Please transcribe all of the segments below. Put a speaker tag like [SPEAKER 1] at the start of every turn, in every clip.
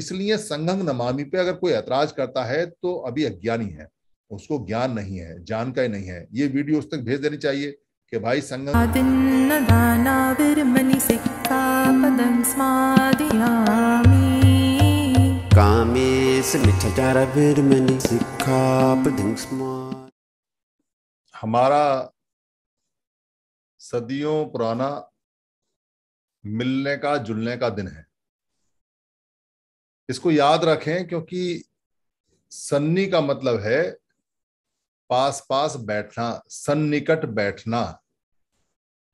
[SPEAKER 1] इसलिए संगम नमामि पे अगर कोई ऐतराज करता है तो अभी अज्ञानी है उसको ज्ञान नहीं है जानकारी नहीं है ये वीडियो उस तक भेज देनी चाहिए कि भाई संगम हमारा सदियों पुराना मिलने का जुलने का दिन है इसको याद रखें क्योंकि सन्नी का मतलब है पास पास बैठना सन्निकट बैठना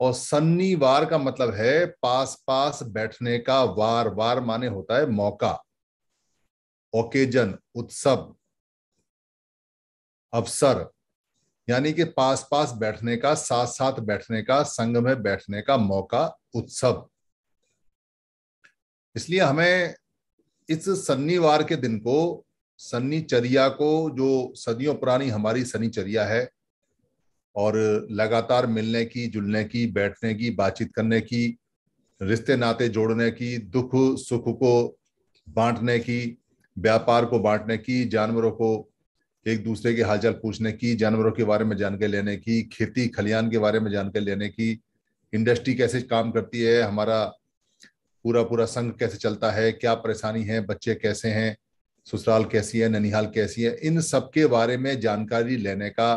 [SPEAKER 1] और सन्नी वार का मतलब है पास पास बैठने का वार वार माने होता है मौका ओकेजन उत्सव अवसर यानी कि पास पास बैठने का साथ साथ बैठने का संग में बैठने का मौका उत्सव इसलिए हमें इस शनिवार के दिन को शनिचर्या को जो सदियों पुरानी हमारी शनिचर्या है और लगातार मिलने की जुलने की बैठने की बातचीत करने की रिश्ते नाते जोड़ने की दुख सुख को बांटने की व्यापार को बांटने की जानवरों को एक दूसरे के हालचाल पूछने की जानवरों के बारे में जानकारी लेने की खेती खलियान के बारे में जानकारी लेने की इंडस्ट्री कैसे काम करती है हमारा पूरा पूरा संघ कैसे चलता है क्या परेशानी है बच्चे कैसे हैं ससुराल कैसी है ननिहाल कैसी है इन सब के बारे में जानकारी लेने का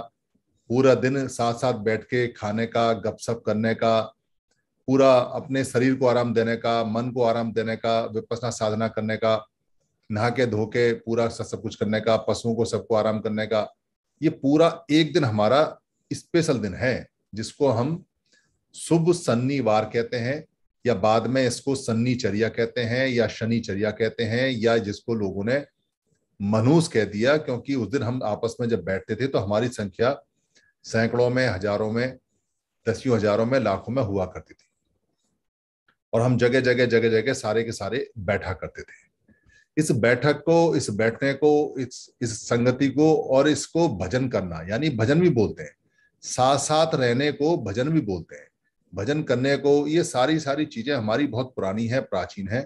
[SPEAKER 1] पूरा दिन साथ साथ बैठ के खाने का गपशप करने का पूरा अपने शरीर को आराम देने का मन को आराम देने का विपसना साधना करने का नहा के धो के पूरा सब कुछ करने का पशुओं को सबको आराम करने का ये पूरा एक दिन हमारा स्पेशल दिन है जिसको हम शुभ शनिवार कहते हैं या बाद में इसको सन्नीचर्या कहते हैं या शनिचर्या कहते हैं या जिसको लोगों ने मनुष कह दिया क्योंकि उस दिन हम आपस में जब बैठते थे तो हमारी संख्या सैकड़ों में हजारों में दसियों हजारों में लाखों में हुआ करती थी और हम जगह जगह जगह जगह सारे के सारे बैठा करते थे इस बैठक को इस बैठने को इस इस संगति को और इसको भजन करना यानी भजन भी बोलते हैं साथ साथ रहने को भजन भी बोलते हैं भजन करने को ये सारी सारी चीजें हमारी बहुत पुरानी है प्राचीन है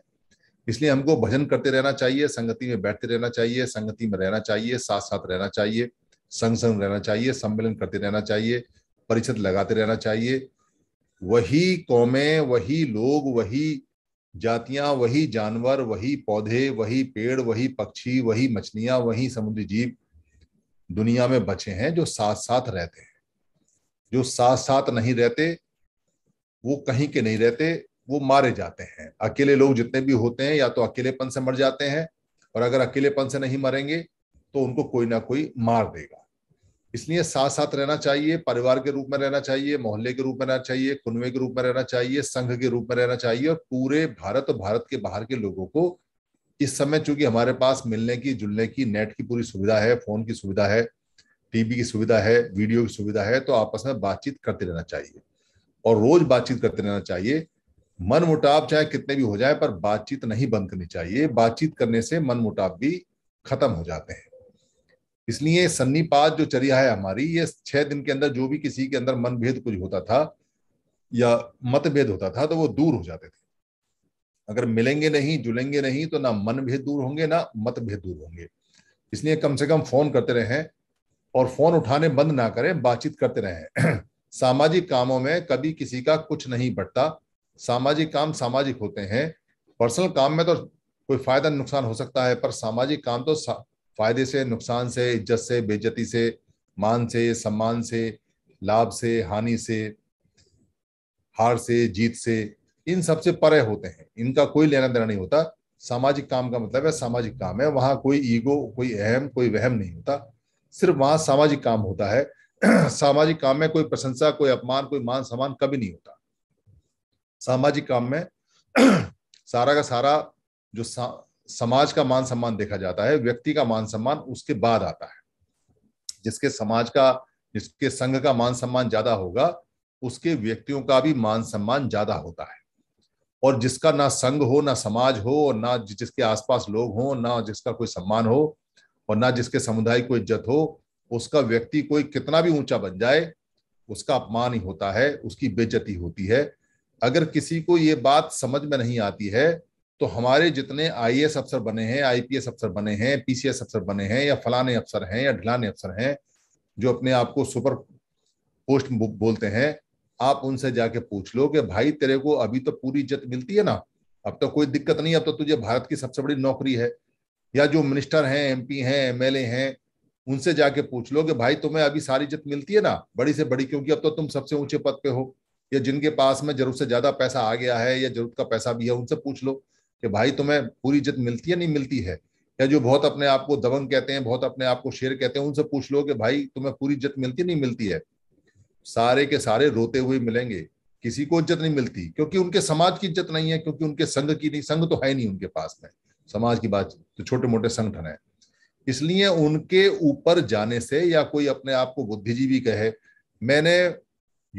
[SPEAKER 1] इसलिए हमको भजन करते रहना चाहिए संगति में बैठते रहना चाहिए संगति में रहना चाहिए साथ साथ रहना चाहिए संग संग रहना चाहिए सम्मेलन करते रहना चाहिए परिषद लगाते रहना चाहिए वही कौमें वही लोग वही जातियां वही जानवर वही पौधे वही पेड़ वही पक्षी वही मछलियां वही समुद्री जीव दुनिया में बचे हैं जो साथ साथ रहते हैं जो साथ साथ नहीं रहते वो कहीं के नहीं रहते वो मारे जाते हैं अकेले लोग जितने भी होते हैं या तो अकेलेपन से मर जाते हैं और अगर अकेलेपन से नहीं मरेंगे तो उनको कोई ना कोई मार देगा इसलिए साथ साथ रहना चाहिए परिवार के रूप में रहना चाहिए मोहल्ले के रूप में रहना चाहिए कुनवे के रूप में रहना चाहिए संघ के रूप में रहना चाहिए और पूरे भारत और भारत के बाहर के लोगों को इस समय चूंकि हमारे पास मिलने की जुलने की नेट की पूरी सुविधा है फोन की सुविधा है टीवी की सुविधा है वीडियो की सुविधा है तो आपस में बातचीत करते रहना चाहिए और रोज बातचीत करते रहना चाहिए मन मुटाव चाहे कितने भी हो जाए पर बातचीत नहीं बंद करनी चाहिए बातचीत करने से मन मुटाव भी खत्म हो जाते हैं इसलिए सन्नीपात जो चर्या है हमारी ये छह दिन के अंदर जो भी किसी के अंदर मनभेद कुछ होता था या मतभेद होता था तो वो दूर हो जाते थे अगर मिलेंगे नहीं जुलेंगे नहीं तो ना मन भेद दूर होंगे ना मतभेद दूर होंगे इसलिए कम से कम फोन करते रहें और फोन उठाने बंद ना करें बातचीत करते रहें सामाजिक कामों में कभी किसी का कुछ नहीं बढ़ता सामाजिक काम सामाजिक होते हैं पर्सनल काम में तो कोई फायदा नुकसान हो सकता है पर सामाजिक काम तो सा, फायदे से नुकसान से इज्जत से बेज्जती से मान से सम्मान से लाभ से हानि से हार से जीत से इन सबसे परे होते हैं इनका कोई लेना देना नहीं होता सामाजिक काम का मतलब है सामाजिक काम है वहां कोई ईगो कोई अहम कोई वहम नहीं होता सिर्फ वहां सामाजिक काम होता है सामाजिक काम में कोई प्रशंसा कोई अपमान कोई मान सम्मान कभी नहीं होता सामाजिक काम में सारा का सारा जो सा, समाज का मान सम्मान देखा जाता है व्यक्ति का मान सम्मान उसके बाद आता है जिसके समाज का जिसके संघ का मान सम्मान ज्यादा होगा उसके व्यक्तियों का भी मान सम्मान ज्यादा होता है और जिसका ना संघ हो ना समाज हो और ना जिसके आसपास लोग हों ना जिसका कोई सम्मान हो और ना जिसके समुदाय को इज्जत हो उसका व्यक्ति कोई कितना भी ऊंचा बन जाए उसका अपमान ही होता है उसकी बेजती होती है अगर किसी को ये बात समझ में नहीं आती है तो हमारे जितने आई अफसर बने हैं आईपीएस अफसर बने हैं पीसीएस अफसर बने हैं या फलाने अफसर हैं या ढिलाने अफसर हैं जो अपने आप को सुपर पोस्ट बोलते हैं आप उनसे जाके पूछ लो कि भाई तेरे को अभी तो पूरी इज्जत मिलती है ना अब तो कोई दिक्कत नहीं अब तो तुझे भारत की सबसे बड़ी नौकरी है या जो मिनिस्टर हैं एमपी हैं एमएलए हैं उनसे जाके पूछ लो कि भाई तुम्हें अभी सारी इज्जत मिलती है ना बड़ी से बड़ी क्योंकि अब तो तुम सबसे ऊंचे पद पे हो या जिनके पास में जरूरत से ज्यादा पैसा आ गया है या जरूरत का पैसा भी है उनसे पूछ लो कि भाई तुम्हें पूरी इज्जत मिलती है नहीं मिलती है या जो बहुत अपने आप को दबंग कहते हैं बहुत अपने आप को शेर कहते हैं उनसे पूछ लो कि भाई तुम्हें पूरी इज्जत मिलती नहीं मिलती है सारे के सारे रोते हुए मिलेंगे किसी को इज्जत नहीं मिलती क्योंकि उनके समाज की इज्जत नहीं है क्योंकि उनके संघ की नहीं संघ तो है नहीं उनके पास में समाज की बात तो छोटे मोटे संगठन है इसलिए उनके ऊपर जाने से या कोई अपने आप को बुद्धिजीवी कहे मैंने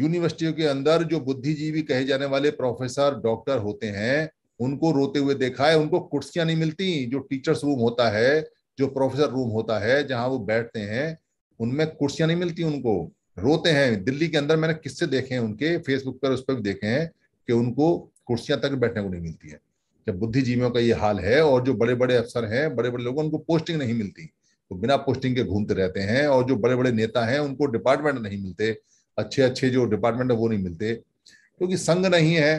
[SPEAKER 1] यूनिवर्सिटियों के अंदर जो बुद्धिजीवी कहे जाने वाले प्रोफेसर डॉक्टर होते हैं उनको रोते हुए देखा है उनको कुर्सियां नहीं मिलती जो टीचर्स रूम होता है जो प्रोफेसर रूम होता है जहां वो बैठते हैं उनमें कुर्सियां नहीं मिलती उनको रोते हैं दिल्ली के अंदर मैंने किससे देखे हैं उनके फेसबुक पर उस पर भी देखे हैं कि उनको कुर्सियां तक बैठने को नहीं मिलती है जब बुद्धिजीवियों का ये हाल है और जो बड़े बड़े अफसर हैं बड़े बड़े लोग उनको पोस्टिंग नहीं मिलती तो बिना पोस्टिंग के घूमते रहते हैं और जो बड़े बड़े नेता हैं उनको डिपार्टमेंट नहीं मिलते अच्छे अच्छे जो डिपार्टमेंट है वो नहीं मिलते क्योंकि संघ नहीं है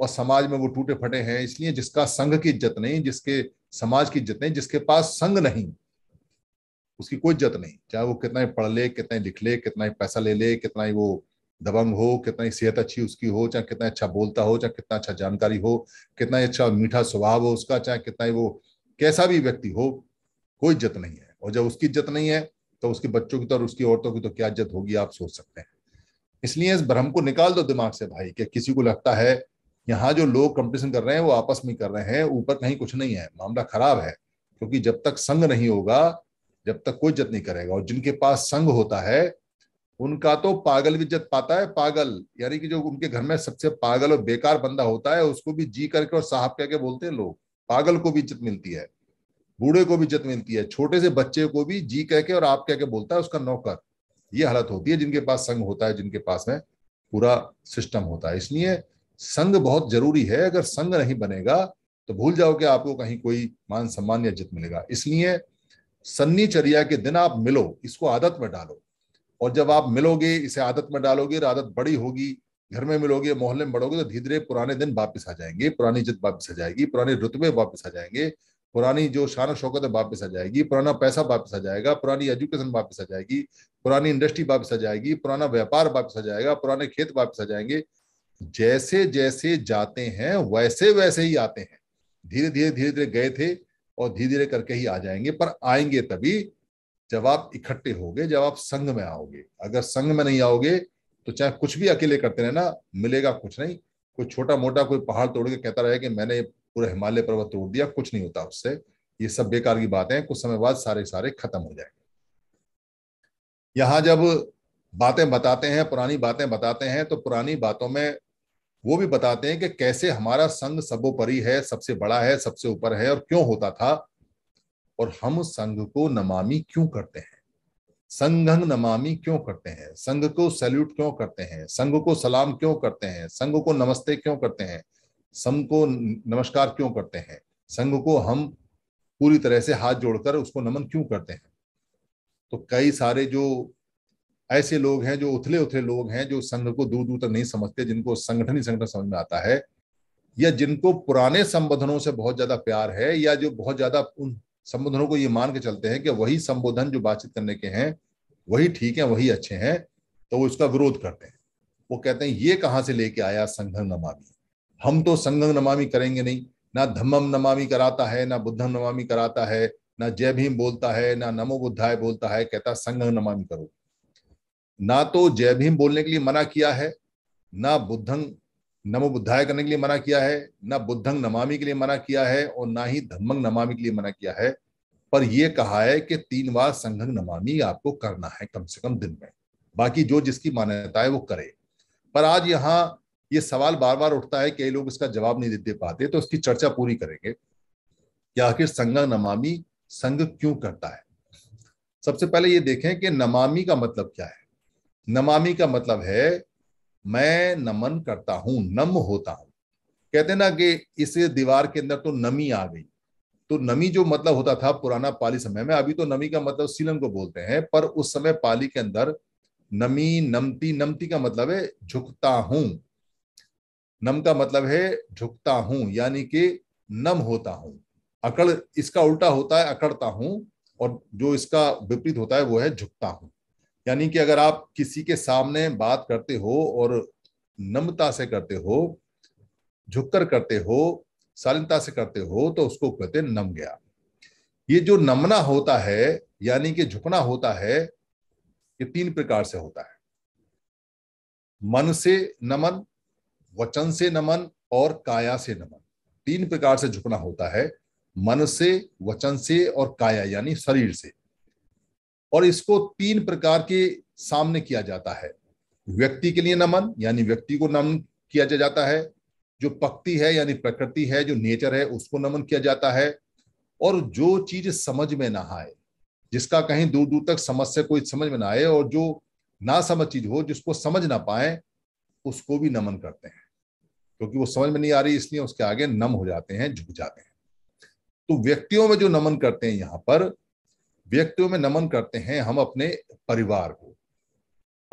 [SPEAKER 1] और समाज में वो टूटे फटे हैं इसलिए जिसका संघ की इज्जत नहीं जिसके समाज की इज्जत नहीं जिसके पास संघ नहीं उसकी कोई इज्जत नहीं चाहे वो कितना ही पढ़ ले कितना ही लिख ले कितना ही पैसा ले ले कितना ही वो दबंग हो कितना ही सेहत अच्छी उसकी हो चाहे कितना अच्छा बोलता हो चाहे कितना अच्छा जानकारी हो कितना अच्छा मीठा स्वभाव हो उसका चाहे कितना ही वो कैसा भी व्यक्ति हो कोई इज्जत नहीं है और जब उसकी इज्जत नहीं है तो उसके बच्चों की तो और उसकी औरतों की तो क्या इज्जत होगी आप सोच सकते हैं इसलिए इस भ्रम को निकाल दो दिमाग से भाई कि किसी को लगता है यहाँ जो लोग कंपटीशन कर रहे हैं वो आपस में कर रहे हैं ऊपर कहीं कुछ नहीं है मामला खराब है क्योंकि जब तक संग नहीं होगा जब तक कोई इज्जत नहीं करेगा और जिनके पास संग होता है उनका तो पागल भी जत पाता है पागल यानी कि जो उनके घर में सबसे पागल और बेकार बंदा होता है उसको भी जी करके और साहब कह के बोलते हैं लोग पागल को भी इज्जत मिलती है बूढ़े को भी इज्जत मिलती है छोटे से बच्चे को भी जी कह के और आप कह के बोलता है उसका नौकर ये हालत होती है जिनके पास संघ होता है जिनके पास में पूरा सिस्टम होता है इसलिए संघ बहुत जरूरी है अगर संघ नहीं बनेगा तो भूल जाओ कि आपको कहीं कोई मान सम्मान या इज्जत मिलेगा इसलिए सन्नीचर्या के दिन आप मिलो इसको आदत में डालो और जब आप मिलोगे इसे आदत में डालोगे आदत बड़ी होगी घर में मिलोगे मोहल्ले में बढ़ोगे तो धीरे धीरे पुराने दिन वापस आ जाएंगे पुरानी इज्जत वापस आ जाएगी पुराने रुतबे वापस आ जाएंगे पुरानी जो शान शौकत है वापस आ जाएगी पुराना पैसा वापस आ जाएगा पुरानी एजुकेशन वापस आ जाएगी पुरानी इंडस्ट्री वापस आ जाएगी पुराना व्यापार वापस आ जाएगा पुराने खेत वापस आ जाएंगे जैसे जैसे जाते हैं वैसे वैसे ही आते हैं धीरे धीरे धीरे धीरे गए थे और धीरे धीरे करके ही आ जाएंगे पर आएंगे तभी जब आप इकट्ठे होगे जब आप संघ में आओगे अगर संघ में नहीं आओगे तो चाहे कुछ भी अकेले करते रहे ना मिलेगा कुछ नहीं कोई छोटा मोटा कोई पहाड़ तोड़ के कहता रहे कि मैंने पूरा हिमालय पर्वत तोड़ दिया कुछ नहीं होता उससे ये सब बेकार की बातें कुछ समय बाद सारे सारे खत्म हो जाएंगे यहाँ जब बातें बताते हैं पुरानी बातें बताते हैं तो पुरानी बातों में वो भी बताते हैं कि कैसे हमारा संघ सबोपरि है सबसे बड़ा है सबसे ऊपर है और क्यों होता था और हम संघ को नमामि क्यों करते हैं संघंग नमामि क्यों करते हैं संघ को सैल्यूट क्यों करते हैं संघ को सलाम क्यों करते हैं संघ को नमस्ते क्यों करते हैं संघ को नमस्कार क्यों करते हैं संघ को हम पूरी तरह से हाथ जोड़कर उसको नमन क्यों करते हैं तो कई सारे जो ऐसे लोग हैं जो उथले उथले लोग हैं जो संघ को दूर दूर तक नहीं समझते जिनको संगठन ही संगठन समझ में आता है या जिनको पुराने संबंधनों से बहुत ज्यादा प्यार है या जो बहुत ज्यादा उन संबोधनों को ये मान के चलते हैं कि वही संबोधन जो बातचीत करने के हैं वही ठीक है वही अच्छे हैं तो वो इसका विरोध करते हैं वो कहते हैं ये कहाँ से लेके आया संघ नमामि हम तो संघ नमामि करेंगे नहीं ना धम्मम नमामि कराता है ना बुद्धम नमामि कराता है ना जय भीम बोलता है ना नमो बुद्धाय बोलता है कहता संघ नमामि करो ना तो जय भीम बोलने के लिए मना किया है ना बुद्धंग नमो बुद्धाय करने के लिए मना किया है ना बुद्धंग नमामि के लिए मना किया है और ना ही धम्मंग नमामि के लिए मना किया है पर यह कहा है कि तीन बार संघंग नमामि आपको करना है कम से कम दिन में बाकी जो जिसकी मान्यता है वो करे पर आज यहाँ ये सवाल बार बार उठता है कई लोग इसका जवाब नहीं दे पाते तो उसकी चर्चा पूरी करेंगे कि आखिर संगम नमामि संघ क्यों करता है सबसे पहले ये देखें कि नमामि का मतलब क्या है नमामि का मतलब है मैं नमन करता हूं नम होता हूं कहते ना कि इस दीवार के अंदर तो नमी आ गई तो नमी जो मतलब होता था पुराना पाली समय में अभी तो नमी का मतलब सीलन को बोलते हैं पर उस समय पाली के अंदर नमी नमती नमती का मतलब है झुकता हूं नम का मतलब है झुकता हूं यानी कि नम होता हूं अकड़ इसका उल्टा होता है अकड़ता हूं और जो इसका विपरीत होता है वो है झुकता हूं यानी कि अगर आप किसी के सामने बात करते हो और नम्रता से करते हो झुककर करते हो शालीनता से करते हो तो उसको कहते नम गया ये जो नमना होता है यानी कि झुकना होता है ये तीन प्रकार से होता है मन से नमन वचन से नमन और काया से नमन तीन प्रकार से झुकना होता है मन से वचन से और काया यानी शरीर से और इसको तीन प्रकार के सामने किया जाता है व्यक्ति के लिए नमन यानी व्यक्ति को नमन किया जा जाता है जो पक्ति है यानी प्रकृति है जो नेचर है उसको नमन किया जाता है और जो चीज समझ में ना आए जिसका कहीं दूर दूर तक समझ से कोई समझ में ना आए और जो ना समझ चीज हो जिसको समझ ना पाए उसको भी नमन करते हैं क्योंकि तो वो समझ में नहीं आ रही इसलिए उसके आगे नम हो जाते हैं झुक जाते हैं तो व्यक्तियों में जो नमन करते हैं यहाँ पर व्यक्तियों में नमन करते हैं हम अपने परिवार को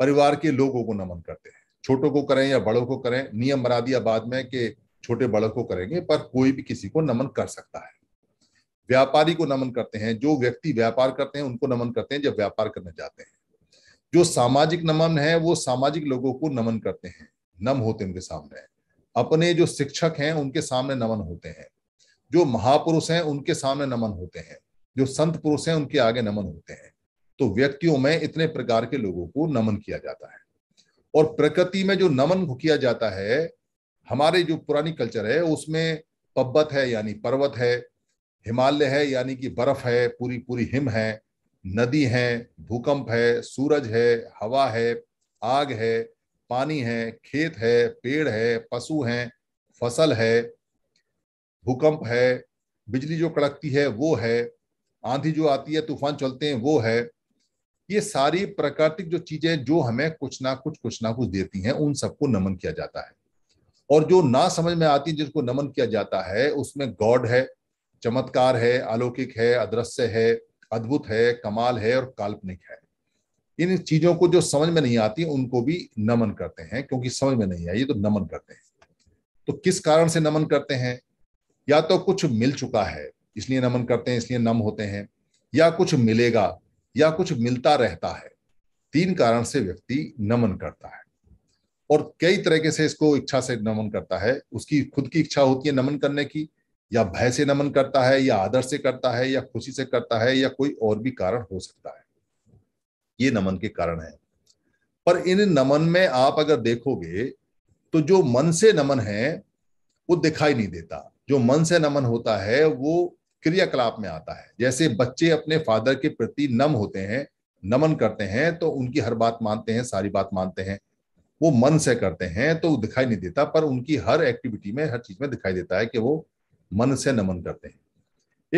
[SPEAKER 1] परिवार के लोगों को नमन करते हैं छोटों को करें या बड़ों को करें नियम बना दिया बाद में कि छोटे बड़ों को करेंगे पर कोई भी किसी को नमन कर सकता है व्यापारी को नमन करते हैं जो व्यक्ति व्यापार करते हैं उनको नमन करते हैं जब व्यापार करने जाते हैं जो सामाजिक नमन है वो सामाजिक लोगों को नमन करते हैं नम होते हैं उनके सामने अपने जो शिक्षक हैं उनके सामने नमन होते हैं जो महापुरुष हैं उनके सामने नमन होते हैं जो संत पुरुष हैं उनके आगे नमन होते हैं तो व्यक्तियों में इतने प्रकार के लोगों को नमन किया जाता है और प्रकृति में जो नमन किया जाता है हमारे जो पुरानी कल्चर है उसमें पब्बत है यानी पर्वत है हिमालय है यानी कि बर्फ है पूरी पूरी हिम है नदी है भूकंप है सूरज है हवा है आग है पानी है खेत है पेड़ है पशु है फसल है भूकंप है बिजली जो कड़कती है वो है आंधी जो आती है तूफान चलते हैं वो है ये सारी प्राकृतिक जो चीजें जो हमें कुछ ना कुछ कुछ ना कुछ देती हैं उन सबको नमन किया जाता है और जो ना समझ में आती जिसको नमन किया जाता है उसमें गॉड है चमत्कार है अलौकिक है अदृश्य है अद्भुत है कमाल है और काल्पनिक है इन चीजों को जो समझ में नहीं आती उनको भी नमन करते हैं क्योंकि समझ में नहीं आई तो नमन करते हैं तो किस कारण से नमन करते हैं या तो कुछ मिल चुका है इसलिए नमन करते हैं इसलिए नम होते हैं या कुछ मिलेगा या कुछ मिलता रहता है तीन कारण से व्यक्ति नमन करता है और कई तरीके से इसको इच्छा से नमन करता है उसकी खुद की इच्छा होती है नमन करने की या भय से नमन करता है या आदर से करता है या खुशी से करता है या कोई और भी कारण हो सकता है ये नमन के कारण है पर इन नमन में आप अगर देखोगे तो जो मन से नमन है वो दिखाई नहीं देता जो मन से नमन होता है वो क्रियाकलाप में आता है जैसे बच्चे अपने फादर के प्रति नम होते हैं नमन करते हैं तो उनकी हर बात मानते हैं सारी बात मानते हैं वो मन से करते हैं तो दिखाई नहीं देता पर उनकी हर एक्टिविटी में हर चीज में दिखाई देता है कि वो मन से नमन करते हैं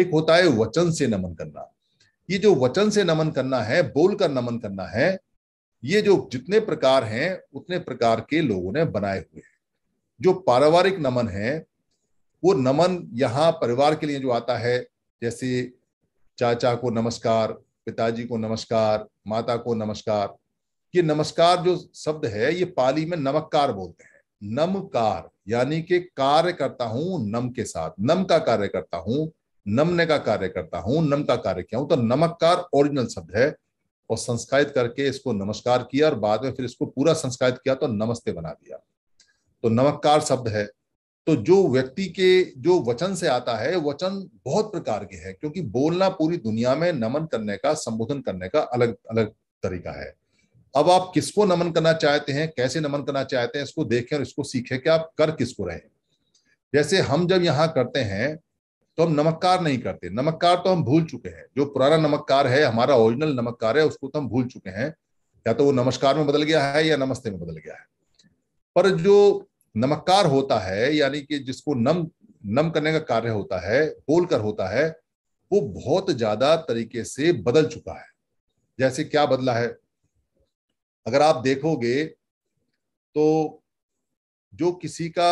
[SPEAKER 1] एक होता है वचन से नमन करना ये जो वचन से नमन करना है बोलकर नमन करना है ये जो जितने प्रकार हैं उतने प्रकार के लोगों ने बनाए हुए हैं जो पारिवारिक नमन है वो नमन यहाँ परिवार के लिए जो आता है जैसे चाचा को नमस्कार पिताजी को नमस्कार माता को नमस्कार ये नमस्कार जो शब्द है ये पाली में नमककार बोलते हैं नमकार यानी कि कार्य करता हूं नम के साथ नम का कार्य करता हूं नमने का कार्य करता हूं नम का कार्य किया हूं तो नमककार ओरिजिनल शब्द है और संस्कारित करके इसको नमस्कार किया और बाद में फिर इसको पूरा संस्कारित किया तो नमस्ते बना दिया तो नमककार शब्द है तो जो व्यक्ति के जो वचन से आता है वचन बहुत प्रकार के हैं क्योंकि बोलना पूरी दुनिया में नमन करने का संबोधन करने का अलग अलग तरीका है अब आप किसको नमन करना चाहते हैं कैसे नमन करना चाहते हैं इसको देखें और इसको सीखें कि आप कर किसको रहे जैसे हम जब यहाँ करते हैं तो हम नमस्कार नहीं करते नमस्कार तो हम भूल चुके हैं जो पुराना नमस्कार है हमारा ओरिजिनल नमस्कार है उसको तो हम भूल चुके हैं या तो वो नमस्कार में बदल गया है या नमस्ते में बदल गया है पर जो नमककार होता है यानी कि जिसको नम नम करने का कार्य होता है बोल कर होता है वो बहुत ज्यादा तरीके से बदल चुका है जैसे क्या बदला है अगर आप देखोगे तो जो किसी का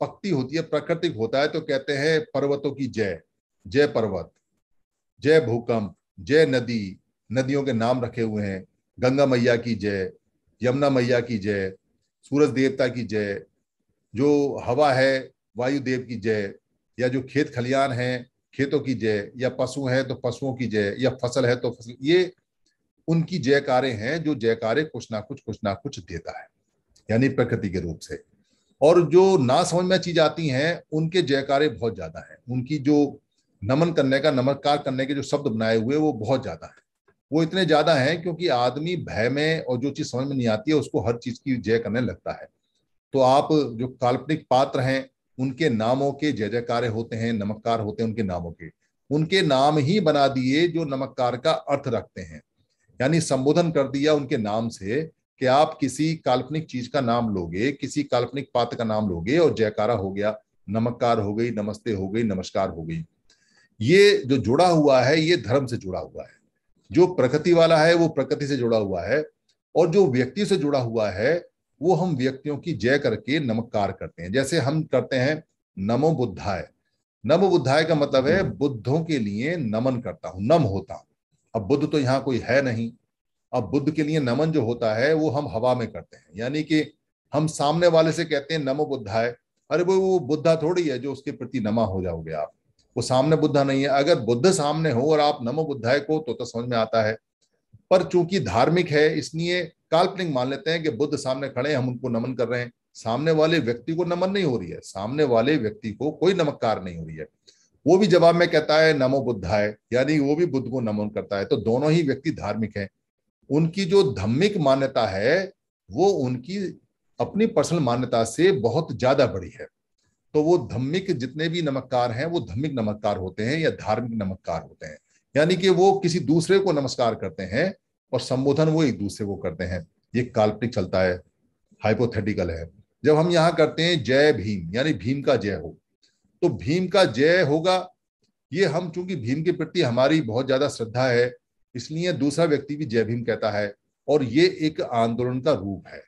[SPEAKER 1] पक्ति होती है प्राकृतिक होता है तो कहते हैं पर्वतों की जय जय पर्वत जय भूकंप जय नदी नदियों के नाम रखे हुए हैं गंगा मैया की जय यमुना मैया की जय सूरज देवता की जय जो हवा है वायु देव की जय या जो खेत खलियान है खेतों की जय या पशु है तो पशुओं की जय या फसल है तो फसल ये उनकी जयकारे हैं जो जयकारे कुछ ना कुछ कुछ ना कुछ देता है यानी प्रकृति के रूप से और जो ना समझ में चीज आती हैं उनके जयकारे बहुत ज्यादा हैं उनकी जो नमन करने का नमस्कार करने के जो शब्द बनाए हुए वो बहुत ज्यादा है वो इतने ज्यादा हैं क्योंकि आदमी भय में और जो चीज समझ में नहीं आती है उसको हर चीज की जय करने लगता है तो आप जो काल्पनिक पात्र हैं उनके नामों के जय जयकारे होते हैं नमककार होते हैं उनके नामों के उनके नाम ही बना दिए जो नमककार का अर्थ रखते हैं यानी संबोधन कर दिया उनके नाम से कि आप किसी काल्पनिक चीज का नाम लोगे किसी काल्पनिक पात्र का नाम लोगे और जयकारा हो गया नमककार हो गई नमस्ते हो गई नमस्कार हो गई ये जो जुड़ा हुआ है ये धर्म से जुड़ा हुआ है जो प्रकृति वाला है वो प्रकृति से जुड़ा हुआ है और जो व्यक्ति से जुड़ा हुआ है वो हम व्यक्तियों की जय करके नमस्कार करते हैं जैसे हम करते हैं नमो बुद्धाय नमो बुद्धाय का मतलब है हम्म। बुद्धों के लिए नमन करता हूं नम होता हूं अब बुद्ध तो यहाँ कोई है नहीं अब बुद्ध के लिए नमन जो होता है वो हम हवा में करते हैं यानी कि हम सामने वाले से कहते हैं नमो बुद्धाय अरे वो वो बुद्धा थोड़ी है जो उसके प्रति नमा हो जाओगे आप वो सामने बुद्धा नहीं है अगर बुद्ध सामने हो और आप नमो बुद्धाय को तो तो समझ में आता है पर चूंकि धार्मिक है इसलिए काल्पनिक मान लेते हैं कि बुद्ध सामने खड़े हम उनको नमन कर रहे हैं सामने वाले व्यक्ति को नमन नहीं हो रही है सामने वाले व्यक्ति को कोई नमककार नहीं हो रही है वो भी जवाब में कहता है नमो बुद्धाय यानी वो भी बुद्ध को नमन करता है तो दोनों ही व्यक्ति धार्मिक है उनकी जो धम्मिक मान्यता है वो उनकी अपनी पर्सनल मान्यता से बहुत ज्यादा बड़ी है तो वो धम्मिक जितने भी नमककार हैं वो धम्मिक नमककार होते हैं या धार्मिक नमककार होते हैं यानी कि वो किसी दूसरे को नमस्कार करते हैं और संबोधन वो एक दूसरे को करते हैं ये काल्पनिक चलता है हाइपोथेटिकल है जब हम यहाँ करते हैं जय भीम यानी भीम का जय हो तो भीम का जय होगा ये हम चूंकि भीम के प्रति हमारी बहुत ज्यादा श्रद्धा है इसलिए दूसरा व्यक्ति भी जय भीम कहता है और ये एक आंदोलन का रूप है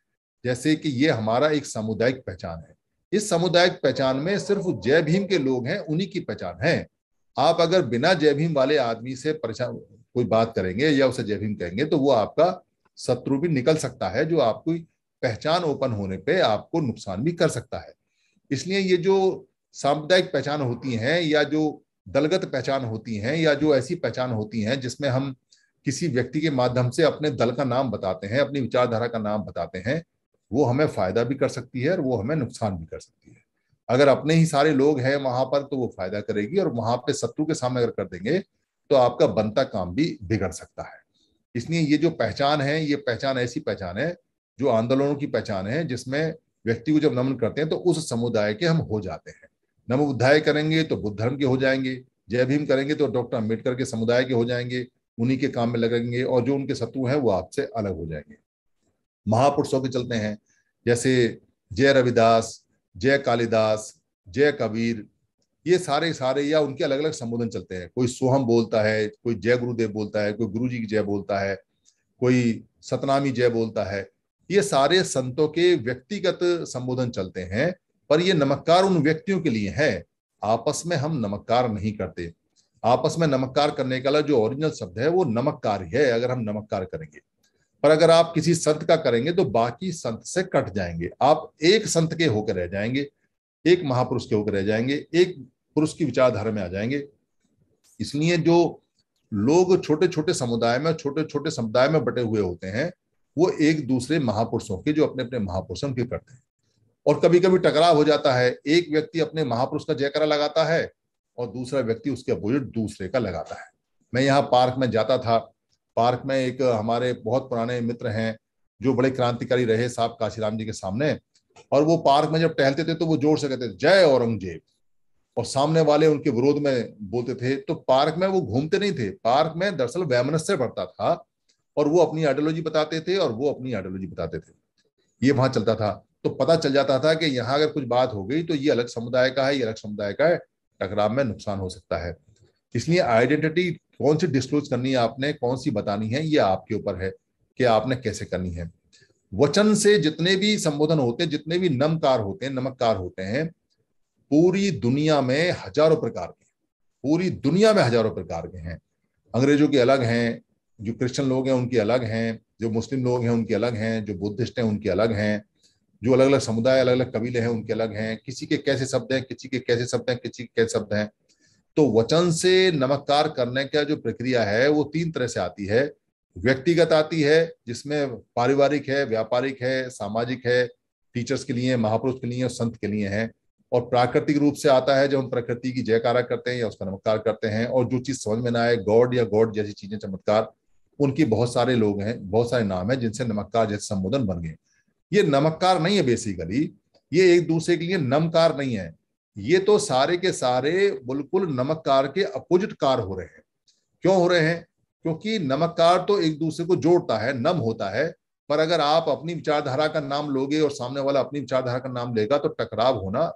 [SPEAKER 1] जैसे कि ये हमारा एक सामुदायिक पहचान है इस सामुदायिक पहचान में सिर्फ जय भीम के लोग हैं उन्हीं की पहचान है आप अगर बिना जय भीम वाले आदमी से परेशान कोई बात करेंगे या उसे जय भीम कहेंगे तो वो आपका शत्रु भी निकल सकता है जो आपकी पहचान ओपन होने पे आपको नुकसान भी कर सकता है इसलिए ये जो सांप्रदायिक पहचान होती हैं या जो दलगत पहचान होती हैं या जो ऐसी पहचान होती हैं जिसमें हम किसी व्यक्ति के माध्यम से अपने दल का नाम बताते हैं अपनी विचारधारा का नाम बताते हैं वो हमें फायदा भी कर सकती है और वो हमें नुकसान भी कर सकती है अगर अपने ही सारे लोग हैं वहां पर तो वो फायदा करेगी और वहां पे शत्रु के सामने अगर कर देंगे तो आपका बनता काम भी बिगड़ सकता है इसलिए ये जो पहचान है ये पहचान ऐसी पहचान है जो आंदोलनों की पहचान है जिसमें व्यक्ति को जब नमन करते हैं तो उस समुदाय के हम हो जाते हैं नम उद्धाय करेंगे तो बुद्ध धर्म के हो जाएंगे जय भीम करेंगे तो डॉक्टर अम्बेडकर के समुदाय के हो जाएंगे उन्हीं के काम में लगेंगे और जो उनके शत्रु हैं वो आपसे अलग हो जाएंगे महापुरुषों के चलते हैं जैसे जय रविदास जय कालिदास जय कबीर ये सारे सारे या उनके अलग अलग संबोधन चलते हैं कोई सोहम बोलता है कोई जय गुरुदेव बोलता है कोई गुरु जी की जय बोलता है कोई सतनामी जय बोलता है ये सारे संतों के व्यक्तिगत संबोधन चलते हैं पर ये नमस्कार उन व्यक्तियों के लिए है आपस में हम नमस्कार नहीं करते आपस में नमस्कार करने का जो ओरिजिनल शब्द है वो नमस्कार है अगर हम नमस्कार करेंगे पर अगर आप किसी संत का करेंगे तो बाकी संत से कट जाएंगे आप एक संत के होकर रह जाएंगे एक महापुरुष के होकर रह जाएंगे एक पुरुष की विचारधारा में आ जाएंगे इसलिए जो लोग छोटे छोटे समुदाय में छोटे छोटे समुदाय में बटे हुए होते हैं वो एक दूसरे महापुरुषों के जो अपने अपने महापुरुषों के करते हैं और कभी कभी टकराव हो जाता है एक व्यक्ति अपने महापुरुष का जयकरा लगाता है और दूसरा व्यक्ति उसके अपोजिट दूसरे का लगाता है मैं यहाँ पार्क में जाता था पार्क में एक हमारे बहुत पुराने मित्र हैं जो बड़े क्रांतिकारी रहे साहब काशीराम जी के सामने और वो पार्क में जब टहलते थे तो वो जोर से कहते थे जय औरंगजेब और सामने वाले उनके विरोध में बोलते थे तो पार्क में वो घूमते नहीं थे पार्क में दरअसल वैमनस्य पड़ता था और वो अपनी आइडियोलॉजी बताते थे और वो अपनी आइडियोलॉजी बताते थे ये वहां चलता था तो पता चल जाता था कि यहाँ अगर कुछ बात हो गई तो ये अलग समुदाय का है ये अलग समुदाय का है टकराव में नुकसान हो सकता है इसलिए आइडेंटिटी कौन सी डिस्क्लोज करनी है आपने कौन सी बतानी है ये आपके ऊपर है कि आपने कैसे करनी है वचन से जितने भी संबोधन होते हैं जितने भी नमकार होते हैं नमककार होते हैं पूरी दुनिया में हजारों प्रकार के पूरी दुनिया में हजारों प्रकार के हैं अंग्रेजों के अलग हैं जो क्रिश्चियन लोग हैं उनके अलग हैं जो मुस्लिम लोग हैं उनके अलग हैं जो बुद्धिस्ट हैं उनके अलग हैं जो अलग अलग समुदाय अलग अलग कबीले हैं उनके अलग हैं किसी के कैसे शब्द हैं किसी के कैसे शब्द हैं किसी के कैसे शब्द हैं तो वचन से नमस्कार करने का जो प्रक्रिया है वो तीन तरह से आती है व्यक्तिगत आती है जिसमें पारिवारिक है व्यापारिक है सामाजिक है टीचर्स के लिए महापुरुष के लिए और संत के लिए है और प्राकृतिक रूप से आता है जब हम प्रकृति की जयकारा करते हैं या उसका नमस्कार करते हैं और जो चीज समझ में ना आए गॉड या गॉड जैसी चीजें चमत्कार उनकी बहुत सारे लोग हैं बहुत सारे नाम है जिनसे नमस्कार जैसे संबोधन बन गए ये नमस्कार नहीं है बेसिकली ये एक दूसरे के लिए नमकार नहीं है ये तो सारे के सारे बिल्कुल नमककार के अपोजिट कार हो रहे हैं क्यों हो रहे हैं क्योंकि नमककार तो एक दूसरे को जोड़ता है नम होता है पर अगर आप अपनी विचारधारा का नाम लोगे और सामने वाला अपनी विचारधारा का नाम लेगा तो टकराव होना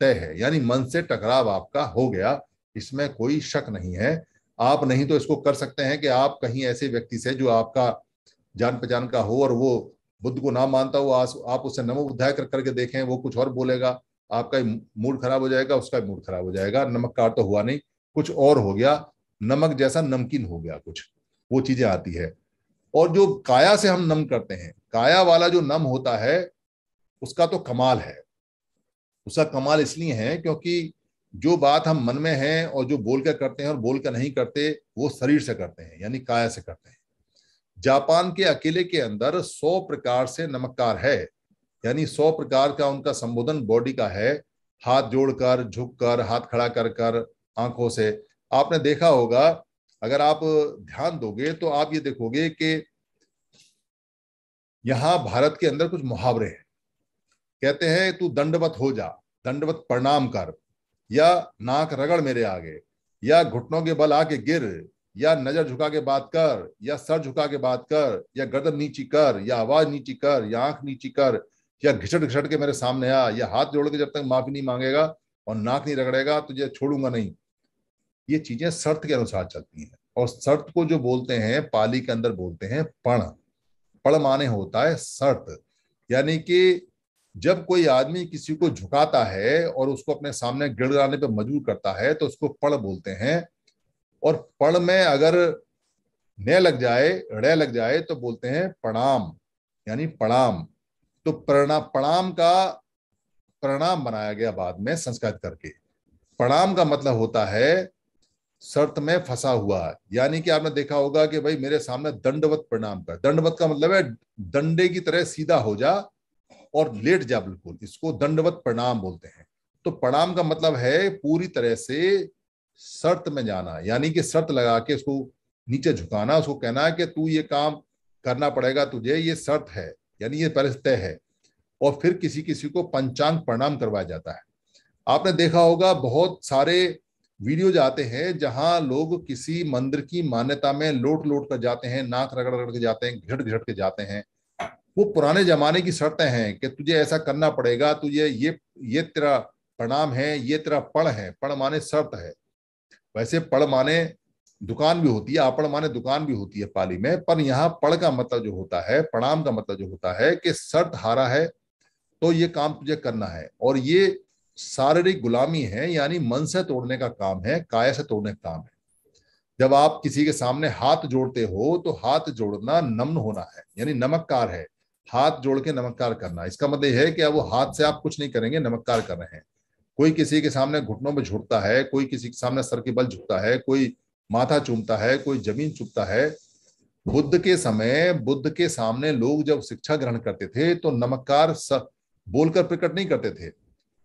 [SPEAKER 1] तय है यानी मन से टकराव आपका हो गया इसमें कोई शक नहीं है आप नहीं तो इसको कर सकते हैं कि आप कहीं ऐसे व्यक्ति से जो आपका जान पहचान का हो और वो बुद्ध को ना मानता हो आप उसे नमो बुद्धाय कर करके देखें वो कुछ और बोलेगा आपका मूड खराब हो जाएगा उसका मूड खराब हो जाएगा नमक का तो हुआ नहीं कुछ और हो गया नमक जैसा नमकीन हो गया कुछ वो चीजें आती है और जो काया से हम नम करते हैं काया वाला जो नम होता है उसका तो कमाल है उसका कमाल इसलिए है क्योंकि जो बात हम मन में है और जो बोल कर करते हैं और बोल कर नहीं करते वो शरीर से करते हैं यानी काया से करते हैं जापान के अकेले के अंदर सौ प्रकार से नमककार है यानी सौ प्रकार का उनका संबोधन बॉडी का है हाथ जोड़कर झुककर हाथ खड़ा कर कर आंखों से आपने देखा होगा अगर आप ध्यान दोगे तो आप ये देखोगे कि यहाँ भारत के अंदर कुछ मुहावरे हैं कहते हैं तू दंडवत हो जा दंडवत प्रणाम कर या नाक रगड़ मेरे आगे या घुटनों के बल आके गिर या नजर झुका के बात कर या सर झुका के बात कर या गर्दन नीची कर या आवाज नीची कर या आंख नीची कर या घिसट घिसट के मेरे सामने आ या हाथ जोड़ के जब तक माफी नहीं मांगेगा और नाक नहीं रगड़ेगा तुझे तो छोड़ूंगा नहीं ये चीजें शर्त के अनुसार चलती हैं और शर्त को जो बोलते हैं पाली के अंदर बोलते हैं पण पण माने होता है शर्त यानी कि जब कोई आदमी किसी को झुकाता है और उसको अपने सामने गिड़गड़ाने पर मजबूर करता है तो उसको पण बोलते हैं और पण में अगर न लग जाए ड़ लग जाए तो बोलते हैं प्रणाम यानी प्रणाम तो प्रणा प्रणाम का प्रणाम बनाया गया बाद में संस्कृत करके प्रणाम का मतलब होता है शर्त में फंसा हुआ यानी कि आपने देखा होगा कि भाई मेरे सामने दंडवत प्रणाम कर दंडवत का मतलब है दंडे की तरह सीधा हो जा और लेट जा बिल्कुल इसको दंडवत प्रणाम बोलते हैं तो प्रणाम का मतलब है पूरी तरह से शर्त में जाना यानी कि शर्त लगा के उसको नीचे झुकाना उसको कहना है कि तू ये काम करना पड़ेगा तुझे ये शर्त है यानी ये पहले तय है और फिर किसी किसी को पंचांग प्रणाम करवाया जाता है आपने देखा होगा बहुत सारे वीडियो जाते हैं जहां लोग किसी मंदिर की मान्यता में लोट लोट कर जाते हैं नाक रगड़ रगड़ के जाते हैं घिट घिट के जाते हैं वो पुराने जमाने की शर्तें हैं कि तुझे ऐसा करना पड़ेगा तुझे ये ये तेरा प्रणाम है ये तेरा पढ़ है पढ़ माने शर्त है वैसे पढ़ माने दुकान भी होती है आपण माने दुकान भी होती है पाली में पर यहाँ पड़ का मतलब जो होता है प्रणाम का मतलब जो होता है कि शर्त हारा है तो ये काम तुझे करना है और ये शारीरिक गुलामी है यानी मन से तोड़ने का काम है काया से तोड़ने का काम है जब आप किसी के सामने हाथ जोड़ते हो तो हाथ जोड़ना नम्न होना है यानी नमककार है हाथ जोड़ के नमककार करना इसका मतलब है कि अब वो हाथ से आप कुछ नहीं करेंगे नमककार कर रहे हैं कोई किसी के सामने घुटनों में झुकता है कोई किसी के सामने सर के बल झुकता है कोई माथा चूमता है कोई जमीन चुपता है बुद्ध के समय बुद्ध के सामने लोग जब शिक्षा ग्रहण करते थे तो नमककार बोलकर प्रकट नहीं करते थे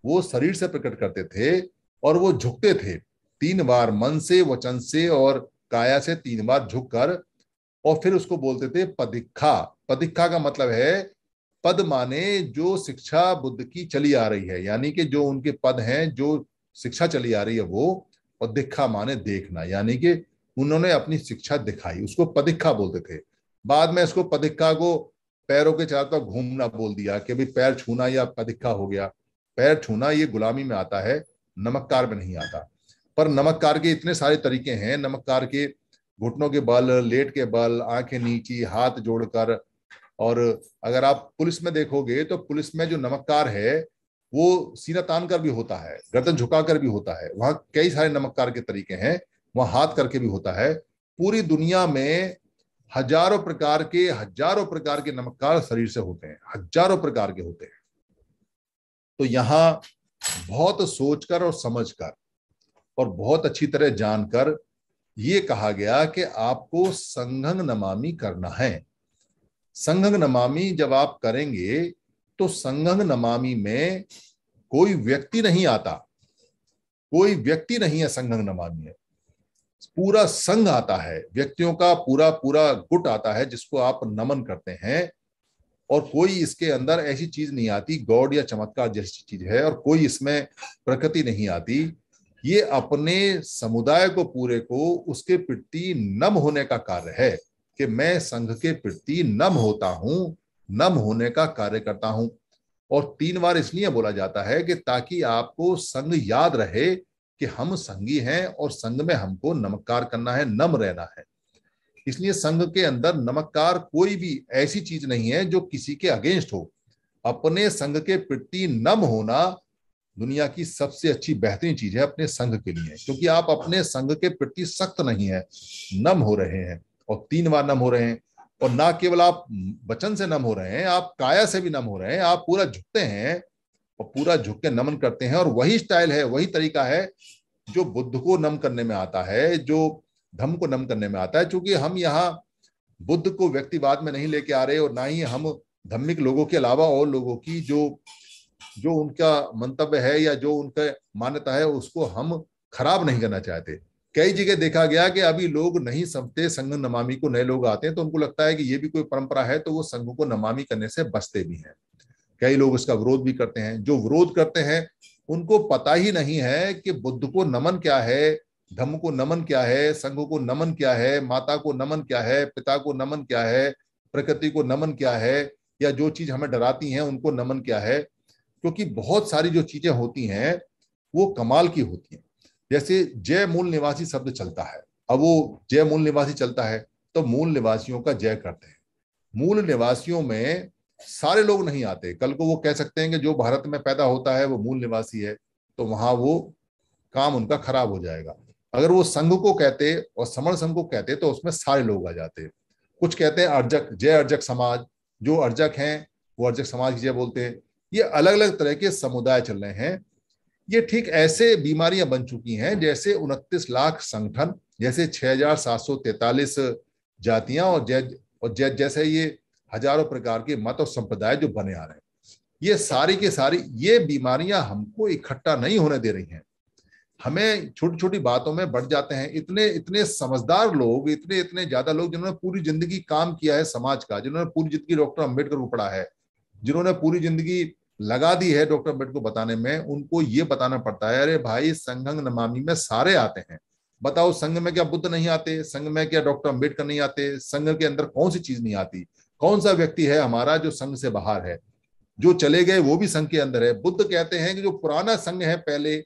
[SPEAKER 1] वो शरीर से प्रकट करते थे और वो झुकते थे तीन बार मन से वचन से और काया से तीन बार झुककर और फिर उसको बोलते थे पदिखा पदिखा का मतलब है पद माने जो शिक्षा बुद्ध की चली आ रही है यानी कि जो उनके पद हैं जो शिक्षा चली आ रही है वो और दिखा माने देखना यानी कि उन्होंने अपनी शिक्षा दिखाई उसको पदिखा बोलते थे बाद में इसको पदिखा को पैरों के चारों तरफ घूमना बोल दिया कि भाई पैर छूना या पदिखा हो गया पैर छूना ये गुलामी में आता है नमककार में नहीं आता पर नमककार के इतने सारे तरीके हैं नमककार के घुटनों के बल लेट के बल आंखें नीची हाथ जोड़कर और अगर आप पुलिस में देखोगे तो पुलिस में जो नमककार है वो सीना तान कर भी होता है गर्दन झुका कर भी होता है वहां कई सारे नमककार के तरीके हैं वहां हाथ करके भी होता है पूरी दुनिया में हजारों प्रकार के हजारों प्रकार के नमककार शरीर से होते हैं हजारों प्रकार के होते हैं तो यहां बहुत सोचकर और समझकर और बहुत अच्छी तरह जानकर ये कहा गया कि आपको संघंग नमामी करना है संघंग नमामी जब आप करेंगे तो संगम नमामि में कोई व्यक्ति नहीं आता कोई व्यक्ति नहीं है संगम नमामि में पूरा संघ आता है व्यक्तियों का पूरा पूरा गुट आता है जिसको आप नमन करते हैं और कोई इसके अंदर ऐसी चीज नहीं आती गौड या चमत्कार जैसी चीज है और कोई इसमें प्रकृति नहीं आती ये अपने समुदाय को पूरे को उसके प्रति नम होने का कार्य है कि मैं संघ के प्रति नम होता हूं नम होने का कार्य करता हूं और तीन बार इसलिए बोला जाता है कि ताकि आपको संग याद रहे कि हम संगी हैं और संग में हमको नमकार करना है नम रहना है इसलिए संघ के अंदर नमककार कोई भी ऐसी चीज नहीं है जो किसी के अगेंस्ट हो अपने संघ के प्रति नम होना दुनिया की सबसे अच्छी बेहतरीन चीज है अपने संघ के लिए क्योंकि आप अपने संघ के प्रति सख्त नहीं है नम हो रहे हैं और तीन बार नम हो रहे हैं और ना केवल आप वचन से नम हो रहे हैं आप काया से भी नम हो रहे हैं आप पूरा झुकते हैं और पूरा झुक के नमन करते हैं और वही स्टाइल है वही तरीका है जो बुद्ध को नम करने में आता है जो धम को नम करने में आता है क्योंकि हम यहाँ बुद्ध को व्यक्तिवाद में नहीं लेके आ रहे और ना ही हम धम्मिक लोगों के अलावा और लोगों की जो जो उनका मंतव्य है या जो उनका मान्यता है उसको हम खराब नहीं करना चाहते कई जगह देखा गया कि अभी लोग नहीं समझते संघ नमामि को नए लोग आते हैं तो उनको लगता है कि ये भी कोई परंपरा है तो वो संघ को नमामि करने से बचते भी हैं कई लोग इसका विरोध भी करते हैं जो विरोध करते हैं उनको पता ही नहीं है कि बुद्ध को नमन क्या है धम्म को नमन क्या है संघ को नमन क्या है माता को नमन क्या है पिता को नमन क्या है प्रकृति को नमन क्या है या जो चीज हमें डराती हैं उनको नमन क्या है क्योंकि बहुत सारी जो चीजें होती हैं वो कमाल की होती हैं जैसे जय मूल निवासी शब्द चलता है अब वो जय मूल निवासी चलता है तो मूल निवासियों का जय करते हैं मूल निवासियों में सारे लोग नहीं आते कल को वो कह सकते हैं कि जो भारत में पैदा होता है वो मूल निवासी है तो वहां वो काम उनका खराब हो जाएगा अगर वो संघ को कहते और समण संघ को कहते तो उसमें सारे लोग आ जाते कुछ कहते हैं अर्जक जय अर्जक समाज जो अर्जक हैं वो अर्जक समाज की जय बोलते हैं ये अलग अलग तरह के समुदाय चल रहे हैं ये ठीक ऐसे बीमारियां बन चुकी हैं जैसे उनतीस लाख संगठन जैसे तैतालीस जातियां और जै और जै, जैसे ये हजारों प्रकार के मत और संप्रदाय जो बने आ रहे हैं ये सारी के सारी ये बीमारियां हमको इकट्ठा नहीं होने दे रही हैं हमें छोटी छोटी बातों में बढ़ जाते हैं इतने इतने समझदार लोग इतने इतने ज्यादा लोग जिन्होंने पूरी जिंदगी काम किया है समाज का जिन्होंने पूरी जिंदगी डॉक्टर अम्बेडकर को पढ़ा है जिन्होंने पूरी जिंदगी लगा दी है डॉक्टर अम्बेडकर को बताने में उनको ये बताना पड़ता है अरे भाई संघ नमामि में सारे आते हैं बताओ संघ में क्या बुद्ध नहीं आते संघ में क्या डॉक्टर अम्बेडकर नहीं आते संघ के अंदर कौन सी चीज नहीं आती कौन सा व्यक्ति है हमारा जो संघ से बाहर है जो चले गए वो भी संघ के अंदर है बुद्ध कहते हैं कि जो पुराना संघ है पहले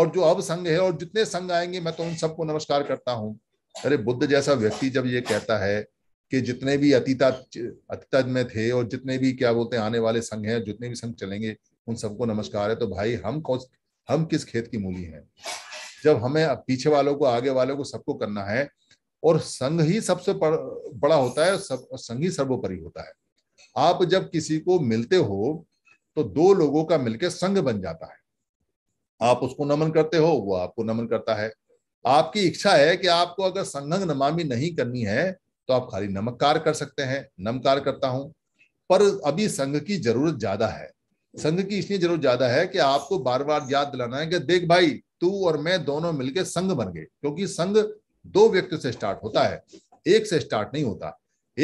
[SPEAKER 1] और जो अब संघ है और जितने संघ आएंगे मैं तो उन सबको नमस्कार करता हूं अरे बुद्ध जैसा व्यक्ति जब ये कहता है कि जितने भी अतीता अतीत में थे और जितने भी क्या बोलते हैं आने वाले संघ हैं जितने भी संघ चलेंगे उन सबको नमस्कार है तो भाई हम कौन हम किस खेत की मूली हैं जब हमें पीछे वालों को आगे वालों को सबको करना है और संघ ही सबसे बड़ा होता है सब संघ ही सर्वोपरि होता है आप जब किसी को मिलते हो तो दो लोगों का मिलकर संघ बन जाता है आप उसको नमन करते हो वो आपको नमन करता है आपकी इच्छा है कि आपको अगर संघ नमामी नहीं करनी है तो आप खाली नमककार कर सकते हैं नमकार करता हूं पर अभी संघ की जरूरत ज्यादा है संघ की इसलिए जरूरत ज्यादा है कि आपको बार बार याद दिलाना है कि देख भाई तू और मैं दोनों मिलकर संघ बन गए क्योंकि संघ दो व्यक्तियों से स्टार्ट होता है एक से स्टार्ट नहीं होता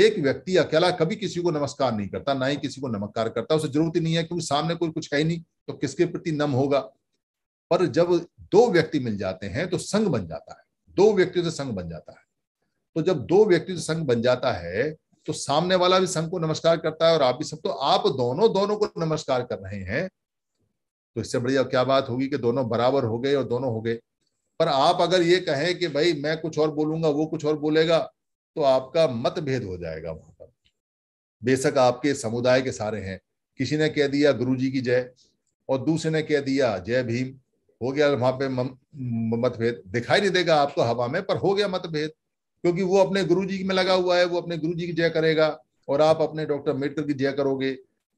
[SPEAKER 1] एक व्यक्ति अकेला कभी किसी को नमस्कार नहीं करता ना ही किसी को नमस्कार करता उसे जरूरत ही नहीं है क्योंकि सामने कोई कुछ है ही नहीं तो किसके प्रति नम होगा पर जब दो व्यक्ति मिल जाते हैं तो संघ बन जाता है दो व्यक्तियों से संघ बन जाता है तो जब दो व्यक्ति संघ बन जाता है तो सामने वाला भी संघ को नमस्कार करता है और आप भी सब तो आप दोनों दोनों को नमस्कार कर रहे हैं तो इससे बढ़िया क्या बात होगी कि दोनों बराबर हो गए और दोनों हो गए पर आप अगर ये कहें कि भाई मैं कुछ और बोलूंगा वो कुछ और बोलेगा तो आपका मतभेद हो जाएगा वहां पर बेशक आपके समुदाय के सारे हैं किसी ने कह दिया गुरु जी की जय और दूसरे ने कह दिया जय भीम हो गया वहां पे मतभेद दिखाई नहीं देगा आपको हवा में पर हो गया मतभेद क्योंकि वो अपने गुरु जी में लगा हुआ है वो अपने गुरु जी की जय करेगा और आप अपने डॉक्टर अम्बेडकर की जय करोगे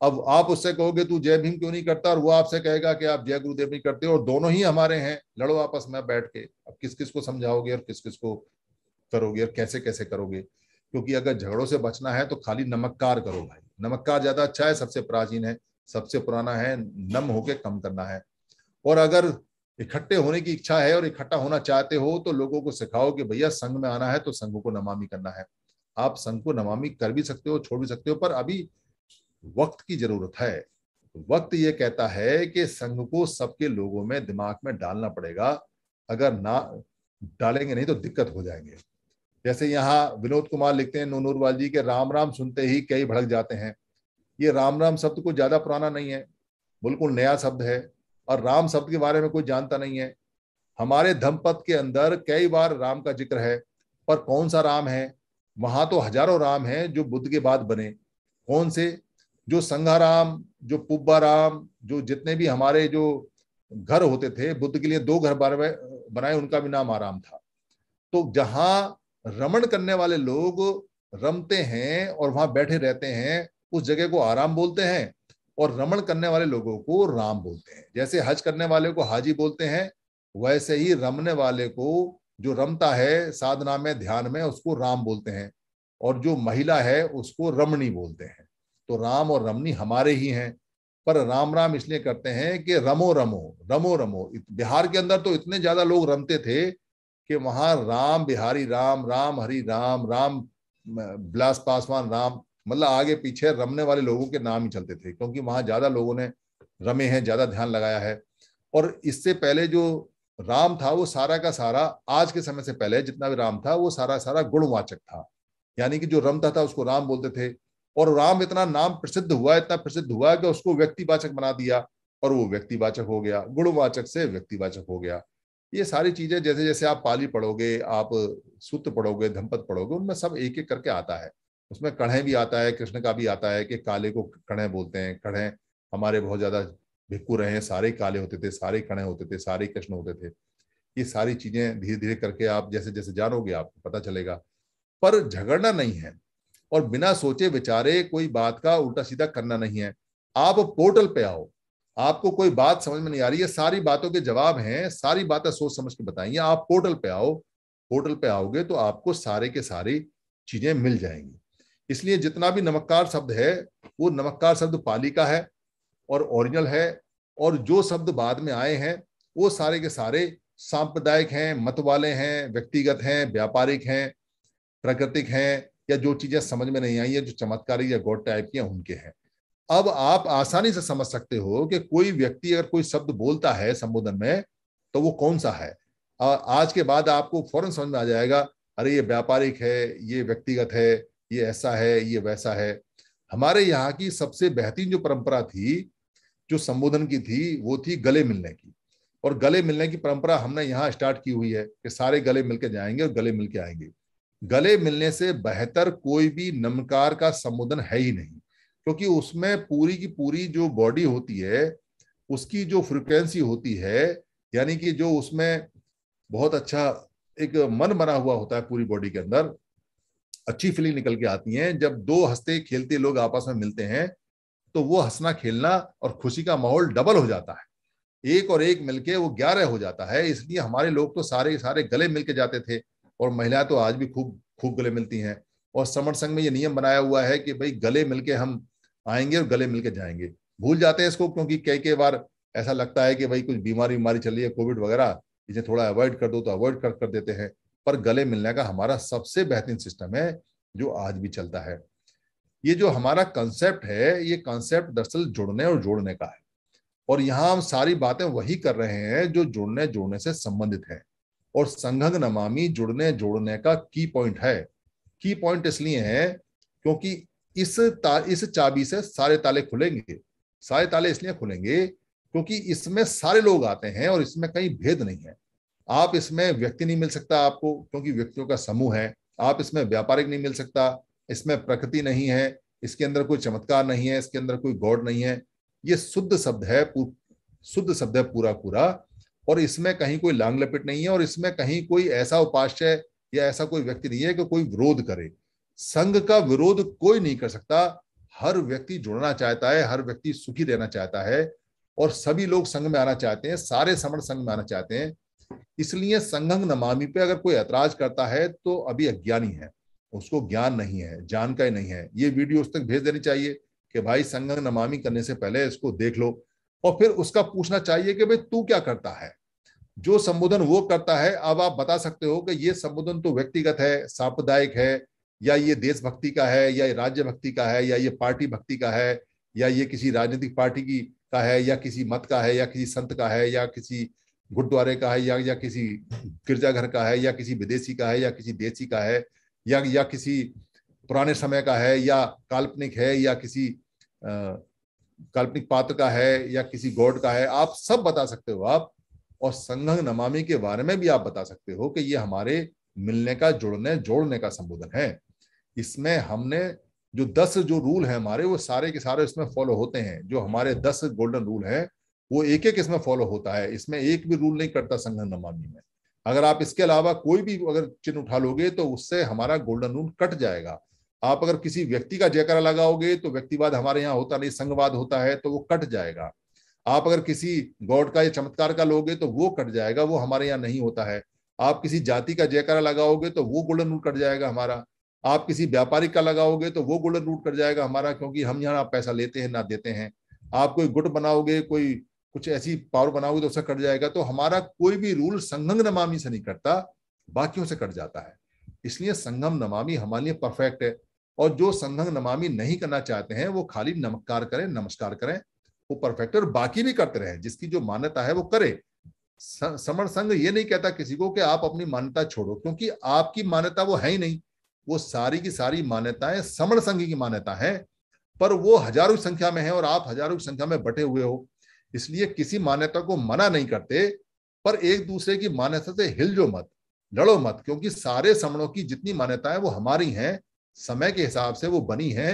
[SPEAKER 1] अब आप उससे कहोगे तू जय भीम क्यों नहीं करता और वो आपसे कहेगा कि आप जय गुरुदेव नहीं करते और दोनों ही हमारे हैं लड़ो आपस में बैठ के अब किस किस को समझाओगे और किस किस को करोगे और कैसे कैसे करोगे क्योंकि अगर झगड़ों से बचना है तो खाली नमककार करो भाई नमककार ज्यादा अच्छा है सबसे प्राचीन है सबसे पुराना है नम होके कम करना है और अगर इकट्ठे होने की इच्छा है और इकट्ठा होना चाहते हो तो लोगों को सिखाओ कि भैया संघ में आना है तो संघ को नमामि करना है आप संघ को नमामि कर भी सकते हो छोड़ भी सकते हो पर अभी वक्त की जरूरत है वक्त ये कहता है कि संघ को सबके लोगों में दिमाग में डालना पड़ेगा अगर ना डालेंगे नहीं तो दिक्कत हो जाएंगे जैसे यहाँ विनोद कुमार लिखते हैं नूनूरवाल जी के राम राम सुनते ही कई भड़क जाते हैं ये राम राम शब्द कुछ ज्यादा पुराना नहीं है बिल्कुल नया शब्द है और राम शब्द के बारे में कोई जानता नहीं है हमारे धमपत के अंदर कई बार राम का जिक्र है पर कौन सा राम है वहां तो हजारों राम हैं जो बुद्ध के बाद बने कौन से जो संघाराम जो पुब्बा राम जो जितने भी हमारे जो घर होते थे बुद्ध के लिए दो घर बनाए उनका भी नाम आराम था तो जहां रमण करने वाले लोग रमते हैं और वहां बैठे रहते हैं उस जगह को आराम बोलते हैं और रमण करने वाले लोगों को राम बोलते हैं जैसे हज करने वाले को हाजी बोलते हैं वैसे ही रमने वाले को जो रमता है साधना में ध्यान में उसको राम बोलते हैं और जो महिला है उसको रमणी बोलते हैं तो राम और रमणी हमारे ही हैं पर राम राम इसलिए करते हैं कि रमो रमो रमो रमो बिहार के अंदर तो इतने ज्यादा लोग रमते थे कि वहां राम बिहारी राम राम हरि राम राम बिलास पासवान राम मतलब आगे पीछे रमने वाले लोगों के नाम ही चलते थे क्योंकि वहां ज्यादा लोगों ने रमे हैं ज्यादा ध्यान लगाया है और इससे पहले जो राम था वो सारा का सारा आज के समय से पहले जितना भी राम था वो सारा सारा गुणवाचक था यानी कि जो रमता था उसको राम बोलते थे और राम इतना नाम प्रसिद्ध हुआ इतना प्रसिद्ध हुआ कि उसको व्यक्तिवाचक बना दिया और वो व्यक्तिवाचक हो गया गुणवाचक से व्यक्तिवाचक हो गया ये सारी चीजें जैसे जैसे आप पाली पढ़ोगे आप सूत्र पढ़ोगे धमपत पढ़ोगे उनमें सब एक एक करके आता है उसमें कढ़े भी आता है कृष्ण का भी आता है कि काले को कढ़े बोलते हैं कढ़े हमारे बहुत ज्यादा भिक्कू रहे हैं सारे काले होते थे सारे कड़े होते थे सारे कृष्ण होते थे ये सारी चीजें धीरे धीरे करके आप जैसे जैसे जानोगे आपको पता चलेगा पर झगड़ना नहीं है और बिना सोचे विचारे कोई बात का उल्टा सीधा करना नहीं है आप पोर्टल पे आओ आपको कोई बात समझ में नहीं आ रही है सारी बातों के जवाब हैं सारी बातें सोच समझ के बताइए आप पोर्टल पे आओ पोर्टल पे आओगे तो आपको सारे के सारी चीजें मिल जाएंगी इसलिए जितना भी नमककार शब्द है वो नमककार शब्द पाली का है और ओरिजिनल है और जो शब्द बाद में आए हैं वो सारे के सारे सांप्रदायिक हैं मत वाले हैं व्यक्तिगत हैं व्यापारिक हैं प्राकृतिक हैं या जो चीजें समझ में नहीं आई है जो चमत्कारी या गॉड टाइप की हैं उनके हैं अब आप आसानी से समझ सकते हो कि कोई व्यक्ति अगर कोई शब्द बोलता है संबोधन में तो वो कौन सा है आज के बाद आपको फौरन समझ में आ जाएगा अरे ये व्यापारिक है ये व्यक्तिगत है ये ऐसा है ये वैसा है हमारे यहाँ की सबसे बेहतरीन जो परंपरा थी जो संबोधन की थी वो थी गले मिलने की और गले मिलने की परंपरा हमने यहाँ स्टार्ट की हुई है कि सारे गले मिलकर जाएंगे और गले मिलके आएंगे गले मिलने से बेहतर कोई भी नमकार का संबोधन है ही नहीं क्योंकि उसमें पूरी की पूरी जो बॉडी होती है उसकी जो फ्रिक्वेंसी होती है यानी कि जो उसमें बहुत अच्छा एक मन बना हुआ होता है पूरी बॉडी के अंदर अच्छी फीलिंग निकल के आती है जब दो हंसते खेलते लोग आपस में मिलते हैं तो वो हंसना खेलना और खुशी का माहौल डबल हो जाता है एक और एक मिलके वो ग्यारह हो जाता है इसलिए हमारे लोग तो सारे सारे गले मिलके जाते थे और महिलाएं तो आज भी खूब खूब गले मिलती हैं और समर संघ में ये नियम बनाया हुआ है कि भाई गले मिलके हम आएंगे और गले मिलके जाएंगे भूल जाते हैं इसको क्योंकि कई कई बार ऐसा लगता है कि भाई कुछ बीमारी बीमारी चल रही है कोविड वगैरह इसे थोड़ा अवॉइड कर दो तो अवॉइड कर कर देते हैं पर गले मिलने का हमारा सबसे बेहतरीन सिस्टम है जो आज भी चलता है ये जो हमारा कंसेप्ट है ये कंसेप्ट दरअसल जुड़ने और जोड़ने का है और यहाँ हम सारी बातें वही कर रहे हैं जो जुड़ने जोड़ने से संबंधित है और संघंग नमामी जुड़ने जोड़ने का की पॉइंट है की पॉइंट इसलिए है क्योंकि इस ता, इस चाबी से सारे ताले खुलेंगे सारे ताले इसलिए खुलेंगे क्योंकि इसमें सारे लोग आते हैं और इसमें कहीं भेद नहीं है आप इसमें व्यक्ति नहीं मिल सकता आपको क्योंकि व्यक्तियों का समूह है आप इसमें व्यापारिक नहीं मिल सकता इसमें प्रकृति नहीं है इसके अंदर कोई चमत्कार नहीं है इसके अंदर कोई गॉड नहीं है ये शुद्ध शब्द है शुद्ध शब्द है पूरा पूरा और इसमें कहीं कोई लांग लपेट नहीं है और इसमें कहीं कोई ऐसा उपास्य या ऐसा कोई व्यक्ति नहीं है कि कोई विरोध करे संघ का विरोध कोई नहीं कर सकता हर व्यक्ति जुड़ना चाहता है हर व्यक्ति सुखी रहना चाहता है और सभी लोग संघ में आना चाहते हैं सारे समण संघ में आना चाहते हैं इसलिए संघंग नमामि पे अगर कोई ऐतराज करता है तो अभी अज्ञानी है उसको ज्ञान नहीं है जानकारी नहीं है ये वीडियो उस तक भेज देनी चाहिए कि भाई संघंग नमामि करने से पहले इसको देख लो और फिर उसका पूछना चाहिए कि भाई तू क्या करता है जो संबोधन वो करता है अब आप बता सकते हो कि ये संबोधन तो व्यक्तिगत है सांप्रदायिक है या ये देशभक्ति का है या राज्य भक्ति का है या ये पार्टी भक्ति का है या ये किसी राजनीतिक पार्टी की का है या किसी मत का है या किसी संत का है या किसी गुरुद्वारे का है या या किसी गिरजाघर का है या किसी विदेशी का है या किसी देसी का है या या किसी पुराने समय का है या काल्पनिक है या किसी काल्पनिक पात्र का है या किसी गॉड का है आप सब बता सकते हो आप और संघ नमामि के बारे में भी आप बता सकते हो कि ये हमारे मिलने का जुड़ने जोड़ने का संबोधन है इसमें हमने जो दस जो रूल है हमारे वो सारे के सारे इसमें फॉलो होते हैं जो हमारे दस गोल्डन रूल है वो एक एक इसमें फॉलो होता है इसमें एक भी रूल नहीं करता संघ नमामि में अगर आप इसके अलावा कोई भी अगर चिन्ह उठा लोगे तो उससे हमारा गोल्डन रूल कट जाएगा आप अगर किसी व्यक्ति का जयकारा लगाओगे तो व्यक्तिवाद हमारे यहाँ होता नहीं संघवाद होता है तो वो कट जाएगा आप अगर किसी गॉड का या चमत्कार का लोगे तो वो कट जाएगा वो हमारे यहाँ नहीं होता है आप किसी जाति का जयकारा लगाओगे तो वो गोल्डन रूल कट जाएगा हमारा आप किसी व्यापारिक का लगाओगे तो वो गोल्डन रूट कट जाएगा हमारा क्योंकि हम यहाँ पैसा लेते हैं ना देते हैं आप कोई गुट बनाओगे कोई कुछ ऐसी पावर बनाओगे तो उसका कट जाएगा तो हमारा कोई भी रूल संगम नमामी से नहीं कटता बाकियों से कट जाता है इसलिए संगम नमामी हमारे लिए परफेक्ट है और जो संगम नमामी नहीं करना चाहते हैं वो खाली नमस्कार करें नमस्कार करें वो परफेक्ट और बाकी भी करते रहे जिसकी जो मान्यता है वो करे समर संघ ये नहीं कहता किसी को कि आप अपनी मान्यता छोड़ो क्योंकि आपकी मान्यता वो है ही नहीं वो सारी की सारी मान्यताएं समर संघ की मान्यता है पर वो हजारों की संख्या में है और आप हजारों की संख्या में बटे हुए हो इसलिए किसी मान्यता को मना नहीं करते पर एक दूसरे की मान्यता से हिलजो मत लड़ो मत क्योंकि सारे समणों की जितनी मान्यताएं वो हमारी हैं समय के हिसाब से वो बनी हैं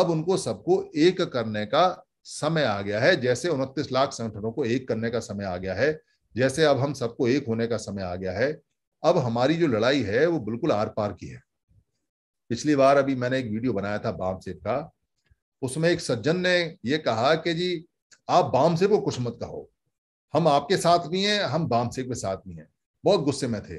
[SPEAKER 1] अब उनको सबको एक करने का समय आ गया है जैसे उनतीस लाख संगठनों को एक करने का समय आ गया है जैसे अब हम सबको एक होने का समय आ गया है अब हमारी जो लड़ाई है वो बिल्कुल आर पार की है पिछली बार अभी मैंने एक वीडियो बनाया था बामसेठ का उसमें एक सज्जन ने ये कहा कि जी आप बाम से को कुछ मत कहो हम आपके साथ भी हैं हम बाम से के साथ भी हैं बहुत गुस्से में थे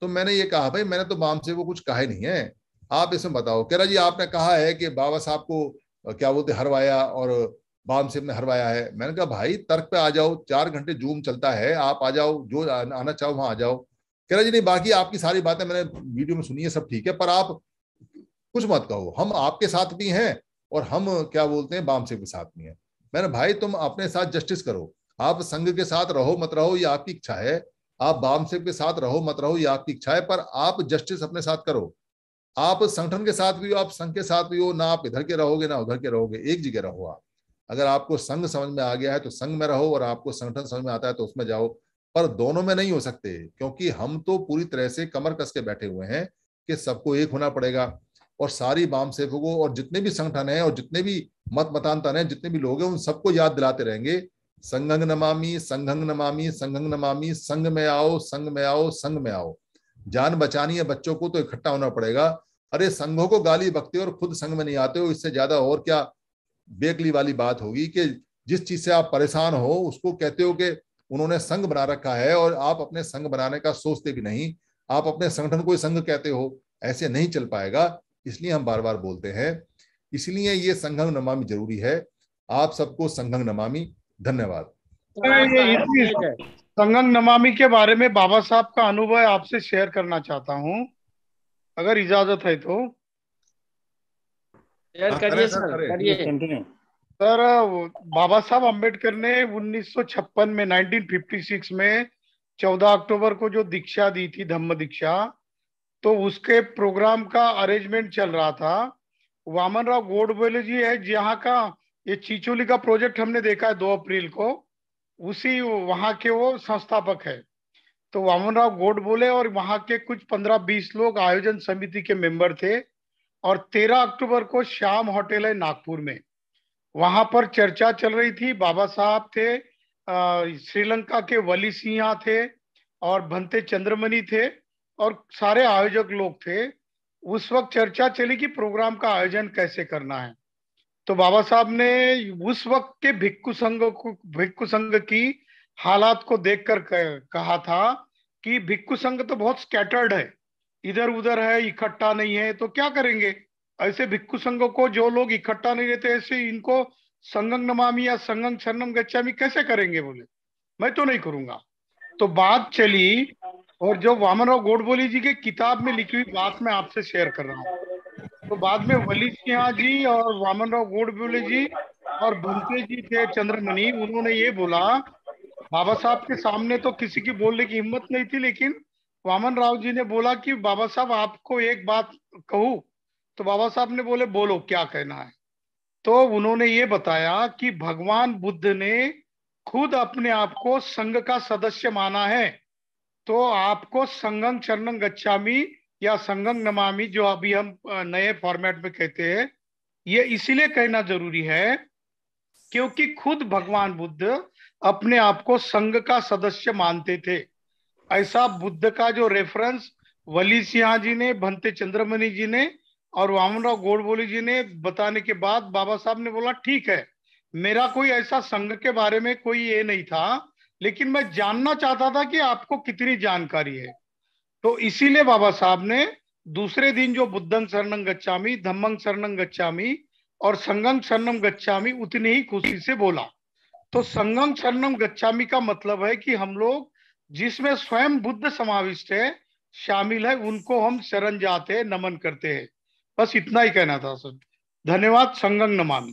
[SPEAKER 1] तो मैंने ये कहा भाई मैंने तो बाम से वो कुछ कहा ही नहीं है आप इसमें बताओ कह रहा जी आपने कहा है कि बाबा साहब को क्या बोलते हरवाया और बाम सिंह ने हरवाया है मैंने कहा भाई तर्क पे आ जाओ चार घंटे जूम चलता है आप आ जाओ जो आना चाहो वहां आ जाओ कह रहा जी नहीं बाकी आपकी सारी बातें मैंने वीडियो में सुनी है सब ठीक है पर आप कुछ मत कहो हम आपके साथ भी हैं और हम क्या बोलते हैं बाम सिंह के साथ भी हैं मैंने भाई तुम अपने साथ जस्टिस करो आप संघ के साथ रहो मत रहो ये आपकी इच्छा है आप बामसेब के साथ रहो मत रहो ये आपकी इच्छा है पर आप जस्टिस अपने साथ करो आप संगठन के साथ भी हो आप संघ के साथ भी हो ना आप इधर के रहोगे ना उधर के रहोगे एक जगह रहो आप अगर आपको संघ समझ में आ गया है तो संघ में रहो और आपको संगठन समझ में आता है तो उसमें जाओ पर दोनों में नहीं हो सकते क्योंकि हम तो पूरी तरह से कमर कस के बैठे हुए हैं कि सबको एक होना पड़ेगा और सारी बाम सेवकों और जितने भी संगठन है और जितने भी मत मतांतर है जितने भी लोग हैं उन सबको याद दिलाते रहेंगे संगंग नमामी संगंग नमामी संगंग नमामी संग में आओ संग में आओ संग में आओ जान बचानी है बच्चों को तो इकट्ठा होना पड़ेगा अरे संघों को गाली बकते हो और खुद संघ में नहीं आते हो इससे ज्यादा और क्या बेकली वाली बात होगी कि जिस चीज से आप परेशान हो उसको कहते हो कि उन्होंने संघ बना रखा है और आप अपने संघ बनाने का सोचते भी नहीं आप अपने संगठन को संघ कहते हो ऐसे नहीं चल पाएगा इसलिए हम बार बार बोलते हैं इसलिए ये संघम नमामि जरूरी है आप सबको संघम नमामि धन्यवाद
[SPEAKER 2] संगम नमामि के बारे में बाबा साहब का अनुभव आपसे शेयर करना चाहता हूँ अगर इजाजत है तो हाँ, सर सर बाबा साहब अम्बेडकर ने 1956 में 1956 में 14 अक्टूबर को जो दीक्षा दी थी धम्म दीक्षा तो उसके प्रोग्राम का अरेंजमेंट चल रहा था वामन राव गोडबोले जी है जहाँ का ये चिचोली का प्रोजेक्ट हमने देखा है दो अप्रैल को उसी वहाँ के वो संस्थापक है तो वामन राव गोडबोले और वहाँ के कुछ पंद्रह बीस लोग आयोजन समिति के मेंबर थे और तेरह अक्टूबर को श्याम होटल है नागपुर में वहां पर चर्चा चल रही थी बाबा साहब थे श्रीलंका के वली सिंहा थे और भंते चंद्रमणि थे और सारे आयोजक लोग थे उस वक्त चर्चा चली कि प्रोग्राम का आयोजन कैसे करना है तो बाबा साहब ने उस वक्त के भिक्खु संघ को भिक्खु संघ की हालात को देखकर कहा था कि भिक्खु संघ तो बहुत स्कैटर्ड है इधर उधर है इकट्ठा नहीं है तो क्या करेंगे ऐसे भिक्खु संघ को जो लोग इकट्ठा नहीं रहते ऐसे इनको संगंग नमामी या संगंग शरणम गच्छामी कैसे करेंगे बोले मैं तो नहीं करूंगा तो बात चली और जो वामनराव गोडबोली जी के किताब में लिखी हुई बात मैं आपसे शेयर कर रहा हूँ तो बाद में वली सिंह जी और वामनराव गोडबोले जी और बंते जी थे चंद्रमणि उन्होंने ये बोला बाबा साहब के सामने तो किसी की बोलने की हिम्मत नहीं थी लेकिन वामन राव जी ने बोला कि बाबा साहब आपको एक बात कहूँ तो बाबा साहब ने बोले बोलो क्या कहना है तो उन्होंने ये बताया कि भगवान बुद्ध ने खुद अपने आप को संघ का सदस्य माना है तो आपको संगम चरण गच्छामी या संगम नमामि जो अभी हम नए फॉर्मेट में कहते हैं ये इसीलिए कहना जरूरी है क्योंकि खुद भगवान बुद्ध अपने आप को संघ का सदस्य मानते थे ऐसा बुद्ध का जो रेफरेंस वली सिंहा जी ने भंते चंद्रमणि जी ने और वामनराव गोडबोली जी ने बताने के बाद बाबा साहब ने बोला ठीक है मेरा कोई ऐसा संघ के बारे में कोई ये नहीं था लेकिन मैं जानना चाहता था कि आपको कितनी जानकारी है तो इसीलिए बाबा साहब ने दूसरे दिन जो बुद्धन शरण गच्छामी धम्मंग शरण गच्छामी और संगम शरणम गच्छामी उतनी ही खुशी से बोला तो संगम शरणम गच्छामी का मतलब है कि हम लोग जिसमें स्वयं बुद्ध समाविष्ट है शामिल है उनको हम शरण जाते हैं नमन करते हैं बस इतना ही कहना था सर धन्यवाद संगम नमामी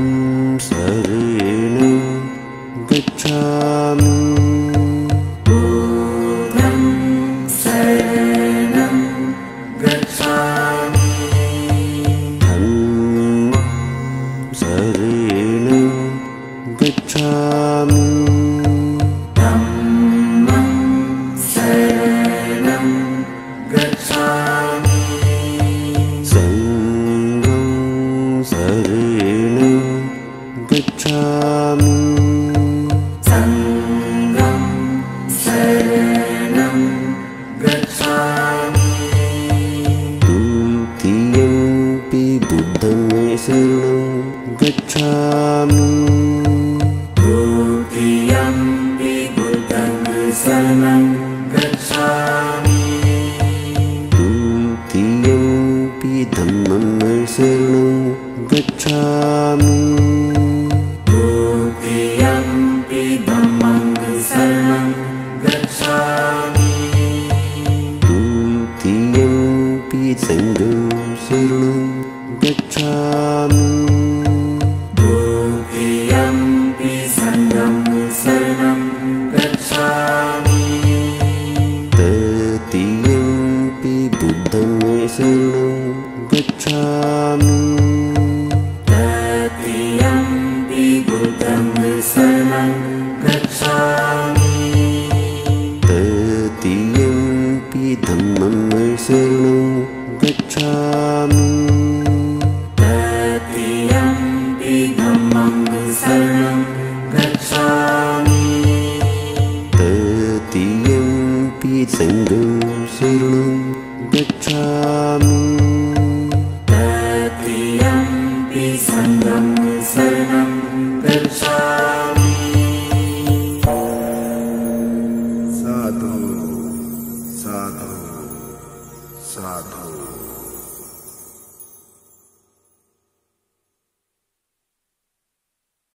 [SPEAKER 2] Oh.